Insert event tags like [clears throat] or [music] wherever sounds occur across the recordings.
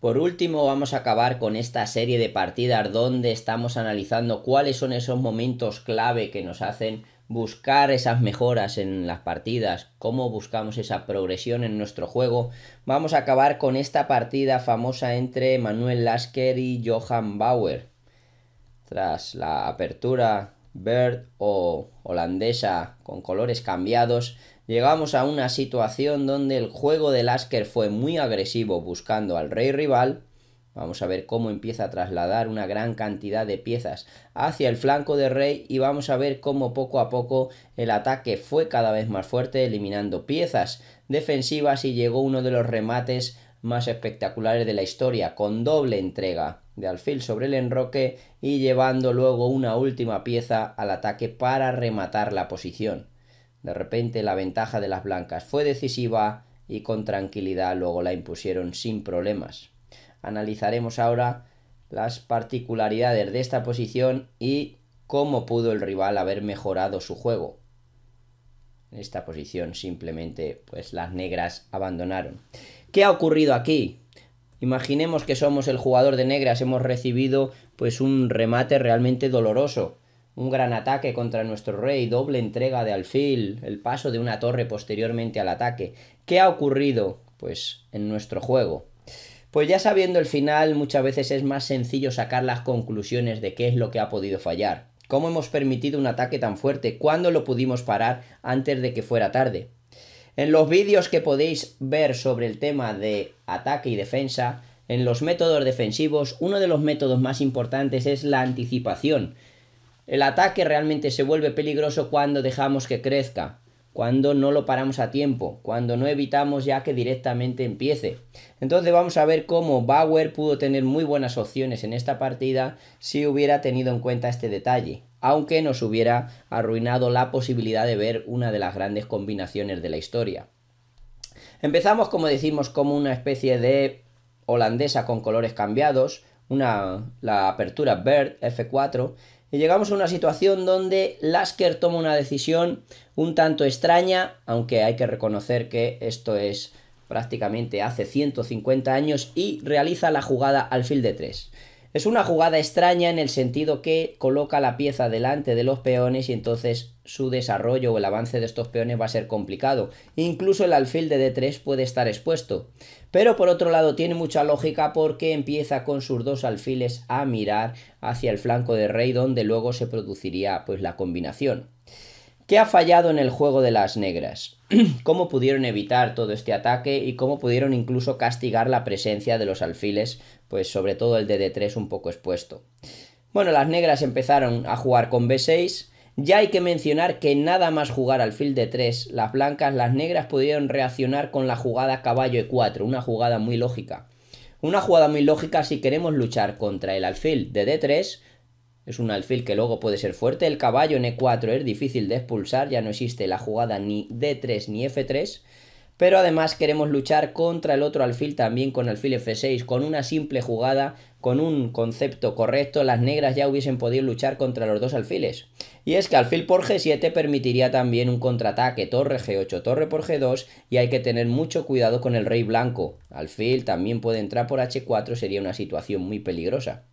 Por último, vamos a acabar con esta serie de partidas donde estamos analizando cuáles son esos momentos clave que nos hacen buscar esas mejoras en las partidas, cómo buscamos esa progresión en nuestro juego. Vamos a acabar con esta partida famosa entre Manuel Lasker y Johan Bauer. Tras la apertura Bird o holandesa con colores cambiados, llegamos a una situación donde el juego de Lasker fue muy agresivo buscando al rey rival. Vamos a ver cómo empieza a trasladar una gran cantidad de piezas hacia el flanco de rey y vamos a ver cómo poco a poco el ataque fue cada vez más fuerte eliminando piezas defensivas y llegó uno de los remates más espectaculares de la historia con doble entrega de alfil sobre el enroque y llevando luego una última pieza al ataque para rematar la posición. De repente la ventaja de las blancas fue decisiva y con tranquilidad luego la impusieron sin problemas. Analizaremos ahora las particularidades de esta posición y cómo pudo el rival haber mejorado su juego. En esta posición simplemente pues las negras abandonaron. ¿Qué ha ocurrido aquí? Imaginemos que somos el jugador de negras, hemos recibido pues un remate realmente doloroso un gran ataque contra nuestro rey, doble entrega de alfil, el paso de una torre posteriormente al ataque. ¿Qué ha ocurrido? Pues en nuestro juego. Pues ya sabiendo el final, muchas veces es más sencillo sacar las conclusiones de qué es lo que ha podido fallar. ¿Cómo hemos permitido un ataque tan fuerte? ¿Cuándo lo pudimos parar antes de que fuera tarde? En los vídeos que podéis ver sobre el tema de ataque y defensa, en los métodos defensivos, uno de los métodos más importantes es la anticipación el ataque realmente se vuelve peligroso cuando dejamos que crezca, cuando no lo paramos a tiempo, cuando no evitamos ya que directamente empiece. Entonces vamos a ver cómo Bauer pudo tener muy buenas opciones en esta partida si hubiera tenido en cuenta este detalle, aunque nos hubiera arruinado la posibilidad de ver una de las grandes combinaciones de la historia. Empezamos, como decimos, como una especie de holandesa con colores cambiados, la apertura Bird F4, llegamos a una situación donde Lasker toma una decisión un tanto extraña, aunque hay que reconocer que esto es prácticamente hace 150 años y realiza la jugada al fil de 3. Es una jugada extraña en el sentido que coloca la pieza delante de los peones y entonces su desarrollo o el avance de estos peones va a ser complicado. Incluso el alfil de D3 puede estar expuesto. Pero por otro lado tiene mucha lógica porque empieza con sus dos alfiles a mirar hacia el flanco de rey donde luego se produciría pues la combinación. ¿Qué ha fallado en el juego de las negras? [clears throat] ¿Cómo pudieron evitar todo este ataque y cómo pudieron incluso castigar la presencia de los alfiles, pues sobre todo el de D3 un poco expuesto? Bueno, las negras empezaron a jugar con B6. Ya hay que mencionar que nada más jugar alfil D3, las blancas, las negras pudieron reaccionar con la jugada caballo E4, una jugada muy lógica. Una jugada muy lógica si queremos luchar contra el alfil de D3, es un alfil que luego puede ser fuerte. El caballo en E4 es difícil de expulsar, ya no existe la jugada ni D3 ni F3. Pero además queremos luchar contra el otro alfil también con alfil F6, con una simple jugada, con un concepto correcto, las negras ya hubiesen podido luchar contra los dos alfiles. Y es que alfil por G7 permitiría también un contraataque, torre G8, torre por G2, y hay que tener mucho cuidado con el rey blanco. Alfil también puede entrar por H4, sería una situación muy peligrosa.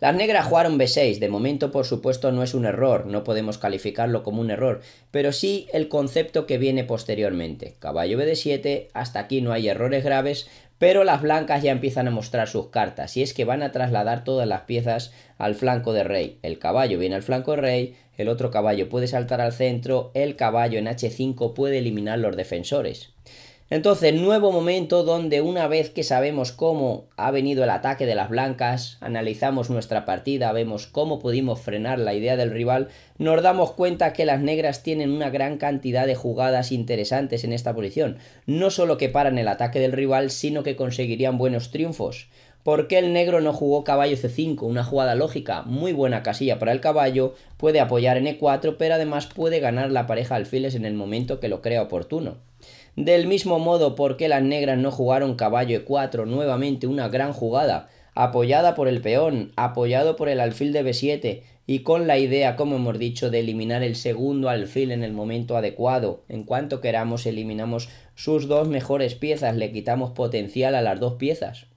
Las negras jugaron B6, de momento por supuesto no es un error, no podemos calificarlo como un error, pero sí el concepto que viene posteriormente. Caballo BD7, hasta aquí no hay errores graves, pero las blancas ya empiezan a mostrar sus cartas, y es que van a trasladar todas las piezas al flanco de rey. El caballo viene al flanco de rey, el otro caballo puede saltar al centro, el caballo en h5 puede eliminar los defensores. Entonces, nuevo momento donde una vez que sabemos cómo ha venido el ataque de las blancas, analizamos nuestra partida, vemos cómo pudimos frenar la idea del rival, nos damos cuenta que las negras tienen una gran cantidad de jugadas interesantes en esta posición, no solo que paran el ataque del rival, sino que conseguirían buenos triunfos. ¿Por qué el negro no jugó caballo c5? Una jugada lógica, muy buena casilla para el caballo, puede apoyar en e4, pero además puede ganar la pareja alfiles en el momento que lo crea oportuno. Del mismo modo, ¿por qué las negras no jugaron caballo e4? Nuevamente una gran jugada, apoyada por el peón, apoyado por el alfil de b7 y con la idea, como hemos dicho, de eliminar el segundo alfil en el momento adecuado. En cuanto queramos, eliminamos sus dos mejores piezas, le quitamos potencial a las dos piezas.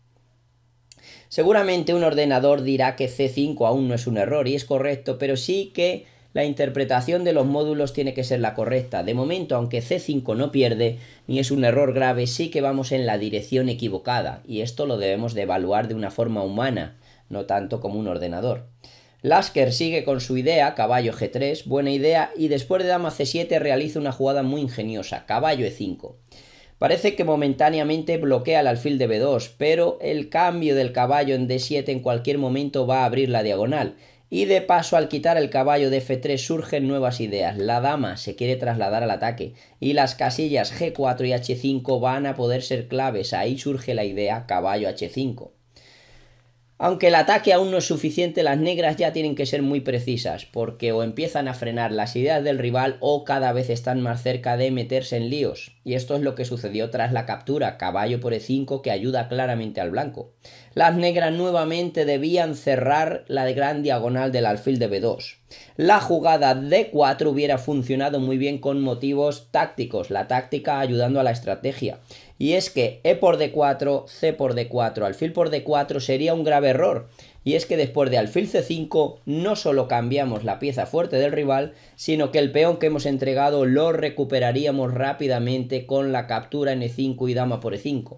Seguramente un ordenador dirá que C5 aún no es un error, y es correcto, pero sí que la interpretación de los módulos tiene que ser la correcta. De momento, aunque C5 no pierde, ni es un error grave, sí que vamos en la dirección equivocada, y esto lo debemos de evaluar de una forma humana, no tanto como un ordenador. Lasker sigue con su idea, caballo G3, buena idea, y después de dama C7 realiza una jugada muy ingeniosa, caballo E5. Parece que momentáneamente bloquea el alfil de B2, pero el cambio del caballo en D7 en cualquier momento va a abrir la diagonal, y de paso, al quitar el caballo de F3 surgen nuevas ideas. La dama se quiere trasladar al ataque y las casillas G4 y H5 van a poder ser claves. Ahí surge la idea caballo H5. Aunque el ataque aún no es suficiente, las negras ya tienen que ser muy precisas, porque o empiezan a frenar las ideas del rival o cada vez están más cerca de meterse en líos. Y esto es lo que sucedió tras la captura, caballo por E5 que ayuda claramente al blanco. Las negras nuevamente debían cerrar la gran diagonal del alfil de B2. La jugada D4 hubiera funcionado muy bien con motivos tácticos, la táctica ayudando a la estrategia y es que E por D4, C por D4, alfil por D4 sería un grave error. Y es que después de alfil C5 no solo cambiamos la pieza fuerte del rival, sino que el peón que hemos entregado lo recuperaríamos rápidamente con la captura en e 5 y dama por E5.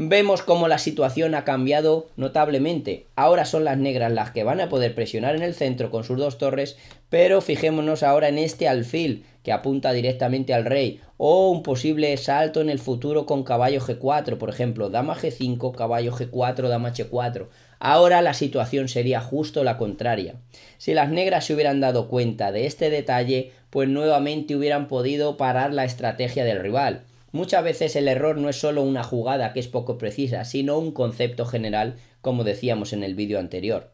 Vemos cómo la situación ha cambiado notablemente. Ahora son las negras las que van a poder presionar en el centro con sus dos torres, pero fijémonos ahora en este alfil que apunta directamente al rey o un posible salto en el futuro con caballo G4, por ejemplo, dama G5, caballo G4, dama H4. Ahora la situación sería justo la contraria. Si las negras se hubieran dado cuenta de este detalle, pues nuevamente hubieran podido parar la estrategia del rival. Muchas veces el error no es solo una jugada que es poco precisa, sino un concepto general, como decíamos en el vídeo anterior.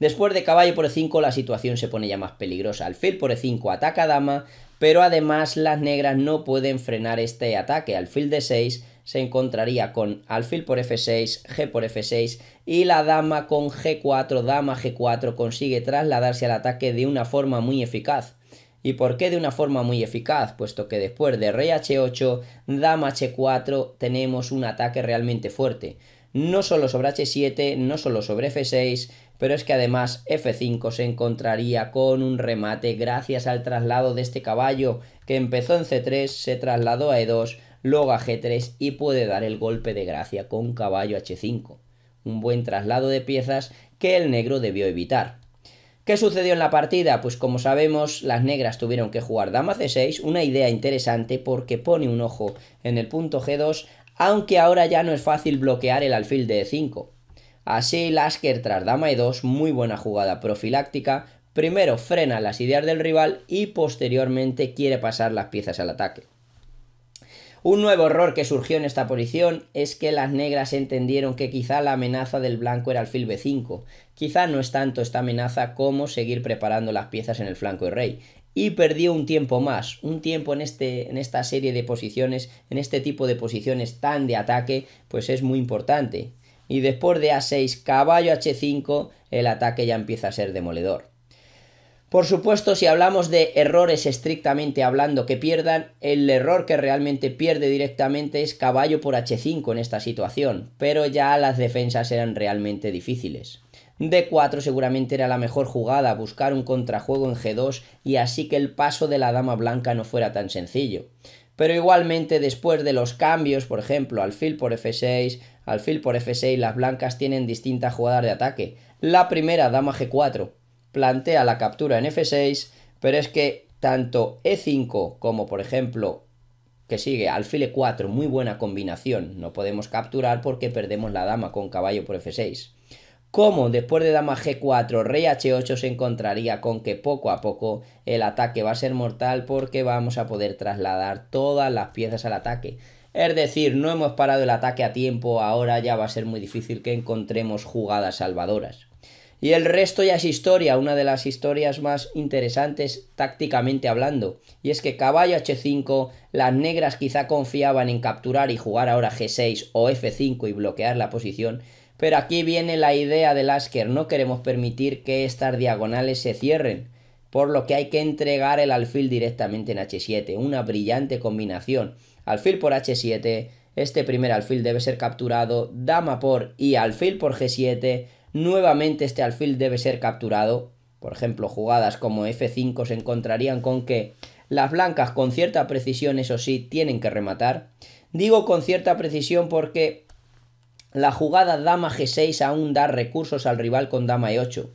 Después de caballo por e5 la situación se pone ya más peligrosa. Alfil por e5 ataca a dama, pero además las negras no pueden frenar este ataque. Alfil de 6 se encontraría con alfil por f6, g por f6 y la dama con g4, dama g4 consigue trasladarse al ataque de una forma muy eficaz. ¿Y por qué de una forma muy eficaz? Puesto que después de rey h8, dama h4, tenemos un ataque realmente fuerte. No solo sobre h7, no solo sobre f6, pero es que además f5 se encontraría con un remate gracias al traslado de este caballo que empezó en c3, se trasladó a e2, luego a g3 y puede dar el golpe de gracia con caballo h5. Un buen traslado de piezas que el negro debió evitar. ¿Qué sucedió en la partida? Pues como sabemos, las negras tuvieron que jugar dama c6, una idea interesante porque pone un ojo en el punto g2, aunque ahora ya no es fácil bloquear el alfil de e5. Así, Lasker tras dama e2, muy buena jugada profiláctica, primero frena las ideas del rival y posteriormente quiere pasar las piezas al ataque. Un nuevo error que surgió en esta posición es que las negras entendieron que quizá la amenaza del blanco era el fil b5. Quizá no es tanto esta amenaza como seguir preparando las piezas en el flanco de rey. Y perdió un tiempo más, un tiempo en, este, en esta serie de posiciones, en este tipo de posiciones tan de ataque, pues es muy importante. Y después de a6, caballo h5, el ataque ya empieza a ser demoledor. Por supuesto, si hablamos de errores estrictamente hablando que pierdan, el error que realmente pierde directamente es caballo por h5 en esta situación, pero ya las defensas eran realmente difíciles. D4 seguramente era la mejor jugada, buscar un contrajuego en G2 y así que el paso de la dama blanca no fuera tan sencillo. Pero igualmente después de los cambios, por ejemplo, alfil por F6, alfil por F6, las blancas tienen distintas jugadas de ataque. La primera, dama G4, plantea la captura en F6, pero es que tanto E5 como por ejemplo que sigue alfil E4, muy buena combinación, no podemos capturar porque perdemos la dama con caballo por F6. Como después de dama G4, rey H8 se encontraría con que poco a poco el ataque va a ser mortal porque vamos a poder trasladar todas las piezas al ataque. Es decir, no hemos parado el ataque a tiempo, ahora ya va a ser muy difícil que encontremos jugadas salvadoras. Y el resto ya es historia, una de las historias más interesantes tácticamente hablando. Y es que caballo h5, las negras quizá confiaban en capturar y jugar ahora g6 o f5 y bloquear la posición. Pero aquí viene la idea del Asker, no queremos permitir que estas diagonales se cierren. Por lo que hay que entregar el alfil directamente en h7, una brillante combinación. Alfil por h7, este primer alfil debe ser capturado, dama por y alfil por g7 nuevamente este alfil debe ser capturado. Por ejemplo, jugadas como F5 se encontrarían con que las blancas con cierta precisión, eso sí, tienen que rematar. Digo con cierta precisión porque la jugada dama G6 aún da recursos al rival con dama E8.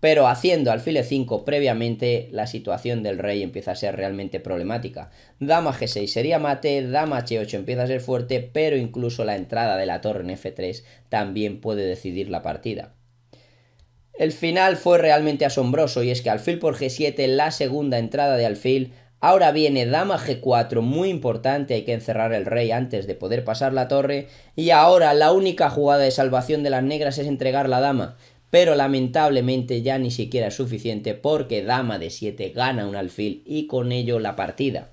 Pero haciendo alfil E5 previamente, la situación del rey empieza a ser realmente problemática. Dama G6 sería mate, dama H8 empieza a ser fuerte, pero incluso la entrada de la torre en F3 también puede decidir la partida. El final fue realmente asombroso y es que alfil por g7, la segunda entrada de alfil, ahora viene dama g4, muy importante, hay que encerrar el rey antes de poder pasar la torre, y ahora la única jugada de salvación de las negras es entregar la dama, pero lamentablemente ya ni siquiera es suficiente porque dama de 7 gana un alfil y con ello la partida.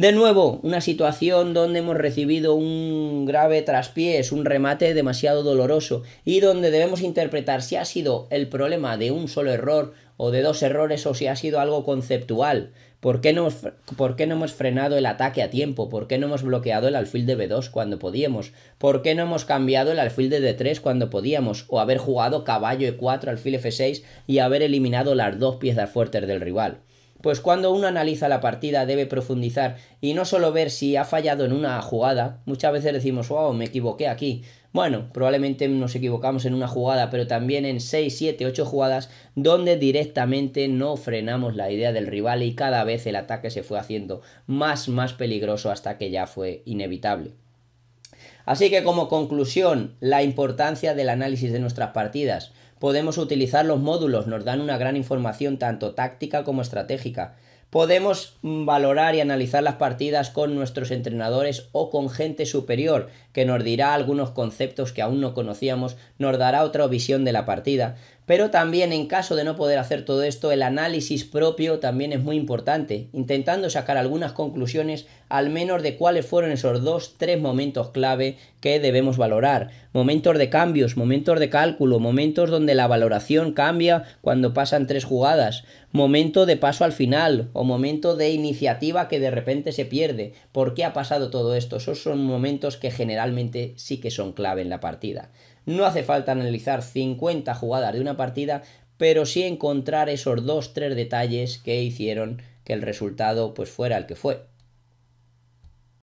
De nuevo, una situación donde hemos recibido un grave traspiés, un remate demasiado doloroso y donde debemos interpretar si ha sido el problema de un solo error o de dos errores o si ha sido algo conceptual. ¿Por qué, no, hemos frenado el ataque a tiempo? ¿Por qué no hemos bloqueado el alfil de B2 cuando podíamos? ¿Por qué no hemos cambiado el alfil de D3 cuando podíamos? O haber jugado caballo E4, alfil F6 y haber eliminado las dos piezas fuertes del rival. Pues cuando uno analiza la partida debe profundizar y no solo ver si ha fallado en una jugada. Muchas veces decimos, wow, me equivoqué aquí. Bueno, probablemente nos equivocamos en una jugada, pero también en 6, 7, 8 jugadas donde directamente no frenamos la idea del rival y cada vez el ataque se fue haciendo más, más peligroso hasta que ya fue inevitable. Así que como conclusión, la importancia del análisis de nuestras partidas. Podemos utilizar los módulos, nos dan una gran información tanto táctica como estratégica. Podemos mm, valorar y analizar las partidas con nuestros entrenadores o con gente superior, que nos dirá algunos conceptos que aún no conocíamos, nos dará otra visión de la partida. Pero también en caso de no poder hacer todo esto, el análisis propio también es muy importante, intentando sacar algunas conclusiones al menos de cuáles fueron esos dos, tres momentos clave que debemos valorar. Momentos de cambios, momentos de cálculo, momentos donde la valoración cambia cuando pasan tres jugadas, momento de paso al final o momento de iniciativa que de repente se pierde. ¿Por qué ha pasado todo esto? Esos son momentos que generalmente sí que son clave en la partida. No hace falta analizar 50 jugadas de una partida, pero sí encontrar esos 2-3 detalles que hicieron que el resultado pues fuera el que fue.